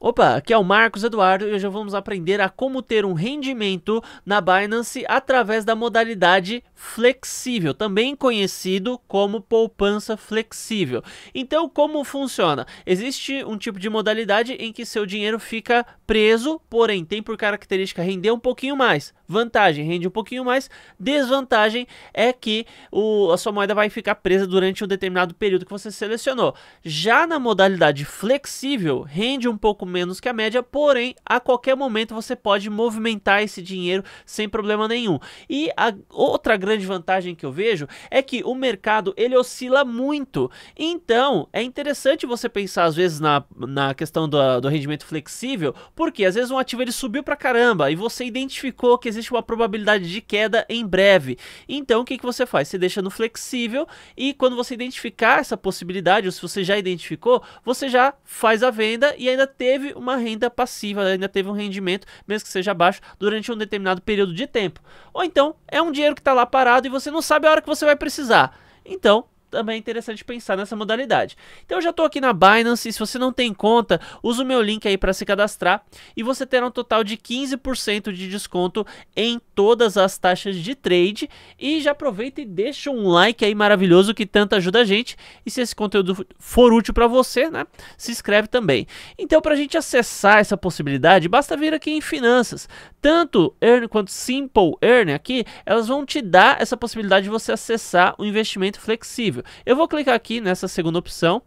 Opa, aqui é o Marcos Eduardo e hoje vamos aprender a como ter um rendimento na Binance através da modalidade flexível, também conhecido como poupança flexível. Então, como funciona? Existe um tipo de modalidade em que seu dinheiro fica preso, porém tem por característica render um pouquinho mais. Vantagem, rende um pouquinho mais. Desvantagem é que o, a sua moeda vai ficar presa durante um determinado período que você selecionou. Já na modalidade flexível, rende um pouco menos que a média, porém, a qualquer momento você pode movimentar esse dinheiro sem problema nenhum. E a outra grande vantagem que eu vejo é que o mercado ele oscila muito. Então, é interessante você pensar às vezes na, na questão do, do rendimento flexível, porque às vezes um ativo ele subiu pra caramba e você identificou que existe uma probabilidade de queda em breve. Então, o que, que você faz? Você deixa no flexível e quando você identificar essa possibilidade, ou se você já identificou, você já faz a venda e ainda teve teve uma renda passiva, ainda teve um rendimento, mesmo que seja baixo, durante um determinado período de tempo. Ou então é um dinheiro que está lá parado e você não sabe a hora que você vai precisar. Então, também é interessante pensar nessa modalidade. Então eu já estou aqui na Binance, se você não tem conta, usa o meu link aí para se cadastrar e você terá um total de 15% de desconto em todas as taxas de trade e já aproveita e deixa um like aí maravilhoso que tanto ajuda a gente e se esse conteúdo for útil para você, né, se inscreve também. Então para a gente acessar essa possibilidade, basta vir aqui em finanças. Tanto Earn quanto Simple Earn aqui, elas vão te dar essa possibilidade de você acessar o investimento flexível disponível. Eu vou clicar aqui nessa segunda opção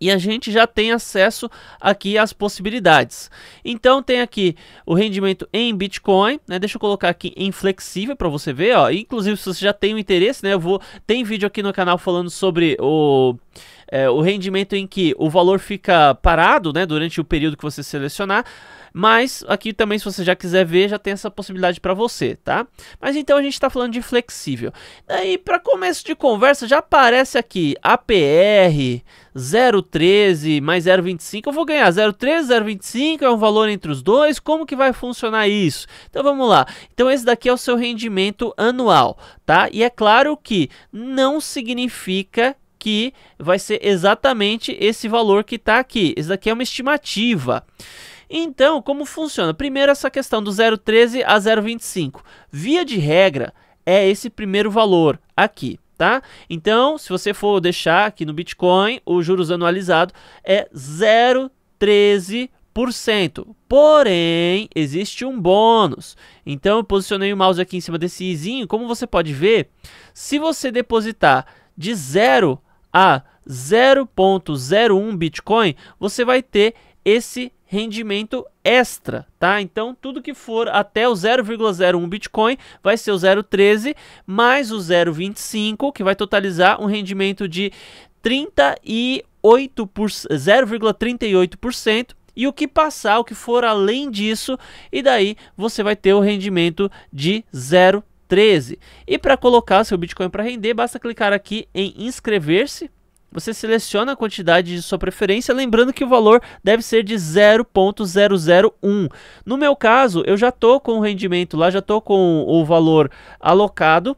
e a gente já tem acesso aqui às possibilidades. Então tem aqui o rendimento em Bitcoin, né? Deixa eu colocar aqui em flexível para você ver, ó. Inclusive se você já tem o um interesse, né? Eu vou tem vídeo aqui no canal falando sobre o é, o rendimento em que o valor fica parado, né? Durante o período que você selecionar. Mas aqui também, se você já quiser ver, já tem essa possibilidade para você, tá? Mas então a gente está falando de flexível. Daí, para começo de conversa, já aparece aqui APR 0,13 mais 0,25. Eu vou ganhar 0,13, 0,25 é um valor entre os dois. Como que vai funcionar isso? Então vamos lá. Então esse daqui é o seu rendimento anual, tá? E é claro que não significa que vai ser exatamente esse valor que está aqui. Esse daqui é uma estimativa. Então, como funciona? Primeiro, essa questão do 0,13 a 0,25. Via de regra, é esse primeiro valor aqui. Tá? Então, se você for deixar aqui no Bitcoin, o juros anualizado é 0,13%. Porém, existe um bônus. Então, eu posicionei o mouse aqui em cima desse izinho. Como você pode ver, se você depositar de 0 a 0.01 Bitcoin, você vai ter esse rendimento extra, tá? Então tudo que for até o 0,01 Bitcoin vai ser o 0,13 mais o 0,25, que vai totalizar um rendimento de 38%, 0,38% e o que passar, o que for além disso, e daí você vai ter o rendimento de 0,13. E para colocar seu Bitcoin para render, basta clicar aqui em inscrever-se, você seleciona a quantidade de sua preferência, lembrando que o valor deve ser de 0.001. No meu caso, eu já estou com o rendimento lá, já estou com o valor alocado.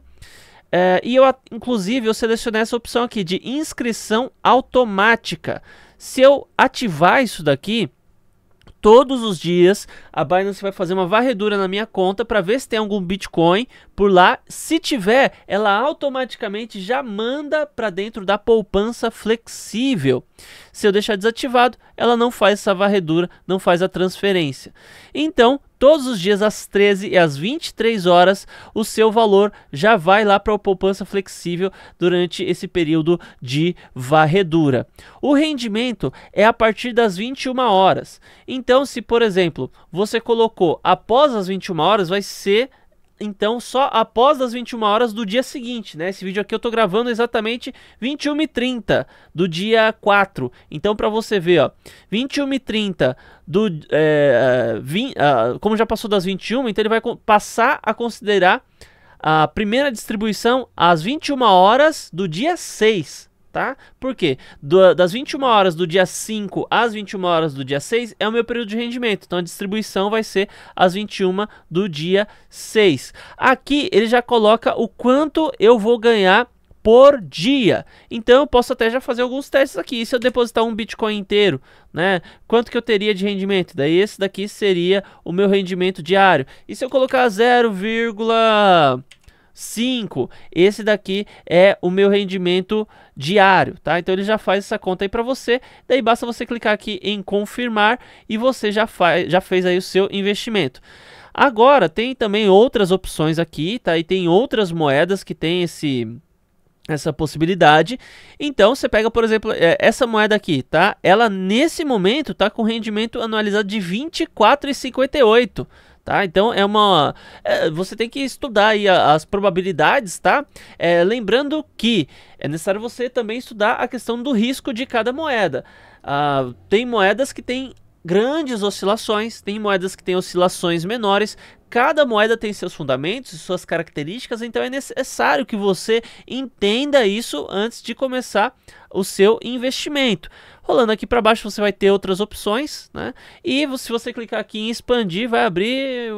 É, e eu, inclusive, eu selecionei essa opção aqui de inscrição automática. Se eu ativar isso daqui, todos os dias a Binance vai fazer uma varredura na minha conta para ver se tem algum Bitcoin por lá. Se tiver, ela automaticamente já manda para dentro da poupança flexível. Se eu deixar desativado, ela não faz essa varredura, não faz a transferência. Então, todos os dias às 13 e às 23 horas, o seu valor já vai lá para a poupança flexível durante esse período de varredura. O rendimento é a partir das 21 horas. Então, se por exemplo, você colocou após as 21 horas, vai ser então só após as 21 horas do dia seguinte, né? Esse vídeo aqui eu tô gravando exatamente 21h30 do dia 4. Então para você ver, ó, 21h30 do é, 20, é, ah, como já passou das 21, então ele vai passar a considerar a primeira distribuição às 21 horas do dia 6 tá? Por quê? Do, das 21 horas do dia 5 às 21 horas do dia 6 é o meu período de rendimento. Então a distribuição vai ser às 21 do dia 6. Aqui ele já coloca o quanto eu vou ganhar por dia. Então eu posso até já fazer alguns testes aqui. E se eu depositar um Bitcoin inteiro, né? Quanto que eu teria de rendimento? Daí esse daqui seria o meu rendimento diário. E se eu colocar 0, 5. Esse daqui é o meu rendimento diário, tá? Então ele já faz essa conta aí para você. Daí basta você clicar aqui em confirmar e você já, faz, já fez aí o seu investimento. Agora tem também outras opções aqui, tá? E tem outras moedas que tem esse essa possibilidade. Então você pega, por exemplo, é, essa moeda aqui, tá? Ela nesse momento tá com rendimento anualizado de 24,58. Tá? Então é uma. É, você tem que estudar aí as probabilidades, tá? É, lembrando que é necessário você também estudar a questão do risco de cada moeda. Ah, tem moedas que têm grandes oscilações, tem moedas que têm oscilações menores, Cada moeda tem seus fundamentos e suas características, então é necessário que você entenda isso antes de começar o seu investimento. Rolando aqui para baixo você vai ter outras opções, né? E se você clicar aqui em expandir, vai abrir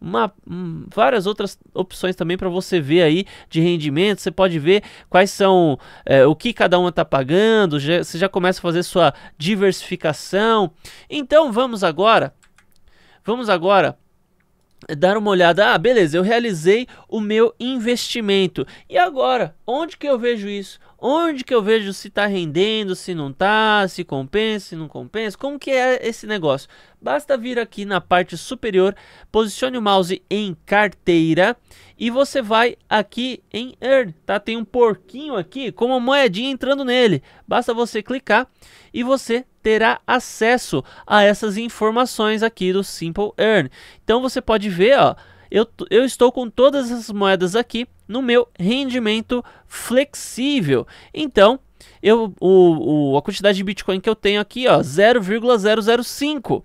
uma, hum, várias outras opções também para você ver aí de rendimento. Você pode ver quais são é, o que cada uma está pagando. Já, você já começa a fazer sua diversificação. Então vamos agora, vamos agora dar uma olhada, ah, beleza, eu realizei o meu investimento. E agora, onde que eu vejo isso? Onde que eu vejo se está rendendo, se não está, se compensa, se não compensa? Como que é esse negócio? Basta vir aqui na parte superior, posicione o mouse em carteira e você vai aqui em Earn, tá? Tem um porquinho aqui com uma moedinha entrando nele. Basta você clicar e você terá acesso a essas informações aqui do Simple Earn. Então você pode ver, ó, eu, eu estou com todas as moedas aqui no meu rendimento flexível. Então, eu, o, o, a quantidade de Bitcoin que eu tenho aqui, ó, 0,005.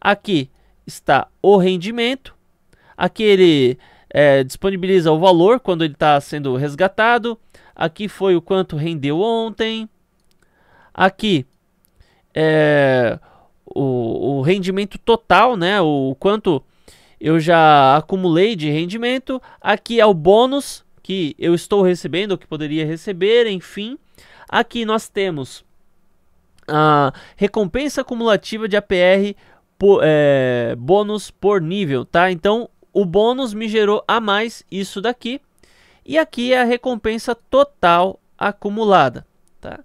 Aqui está o rendimento. Aqui ele é, disponibiliza o valor quando ele está sendo resgatado. Aqui foi o quanto rendeu ontem. Aqui é, o, o rendimento total, né? O quanto eu já acumulei de rendimento. Aqui é o bônus que eu estou recebendo, ou que poderia receber, enfim. Aqui nós temos a recompensa acumulativa de APR por, é, bônus por nível, tá? Então o bônus me gerou a mais isso daqui. E aqui é a recompensa total acumulada, tá?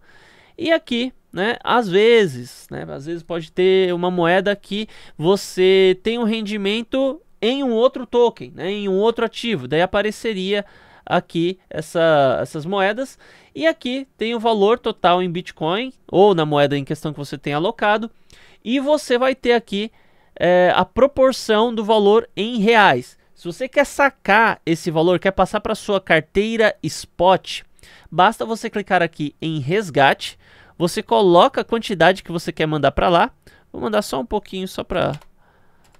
E aqui né? Às vezes, né? Às vezes pode ter uma moeda que você tem um rendimento em um outro token, né? Em um outro ativo, daí apareceria aqui essa, essas moedas e aqui tem o valor total em Bitcoin ou na moeda em questão que você tem alocado e você vai ter aqui é, a proporção do valor em reais. Se você quer sacar esse valor, quer passar para sua carteira spot, basta você clicar aqui em resgate. Você coloca a quantidade que você quer mandar para lá. Vou mandar só um pouquinho, só para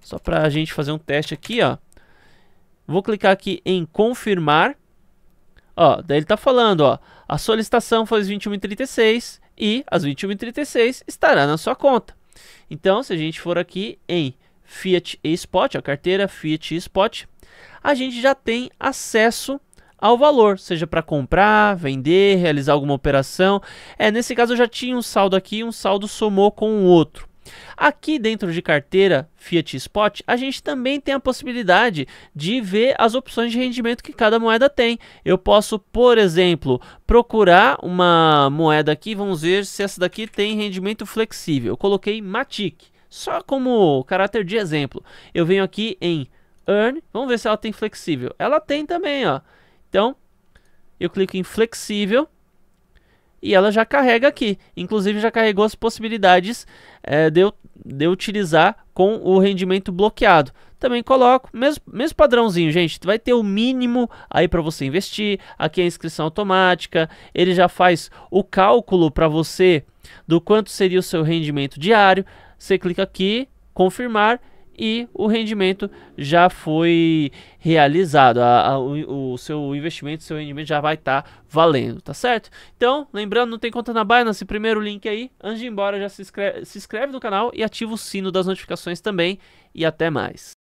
só a gente fazer um teste aqui, ó. Vou clicar aqui em confirmar. Ó, daí ele está falando, ó. A solicitação foi às 21h36 e às 21h36 estará na sua conta. Então, se a gente for aqui em Fiat e Spot, a carteira Fiat e Spot, a gente já tem acesso ao valor, seja para comprar, vender, realizar alguma operação. É, nesse caso eu já tinha um saldo aqui, um saldo somou com o outro. Aqui dentro de carteira Fiat Spot, a gente também tem a possibilidade de ver as opções de rendimento que cada moeda tem. Eu posso, por exemplo, procurar uma moeda aqui, vamos ver se essa daqui tem rendimento flexível. Eu coloquei Matic, só como caráter de exemplo. Eu venho aqui em Earn, vamos ver se ela tem flexível. Ela tem também, ó. Então, eu clico em flexível e ela já carrega aqui. Inclusive já carregou as possibilidades é, de, eu, de eu utilizar com o rendimento bloqueado. Também coloco, mesmo, mesmo padrãozinho, gente. Vai ter o mínimo aí para você investir. Aqui é a inscrição automática. Ele já faz o cálculo para você do quanto seria o seu rendimento diário. Você clica aqui, confirmar e o rendimento já foi realizado. A, a, o, o, seu investimento, seu rendimento já vai estar tá valendo, tá certo? Então, lembrando, não tem conta na Binance, primeiro link aí. Antes de ir embora, já se inscreve, se inscreve no canal e ativa o sino das notificações também. E até mais.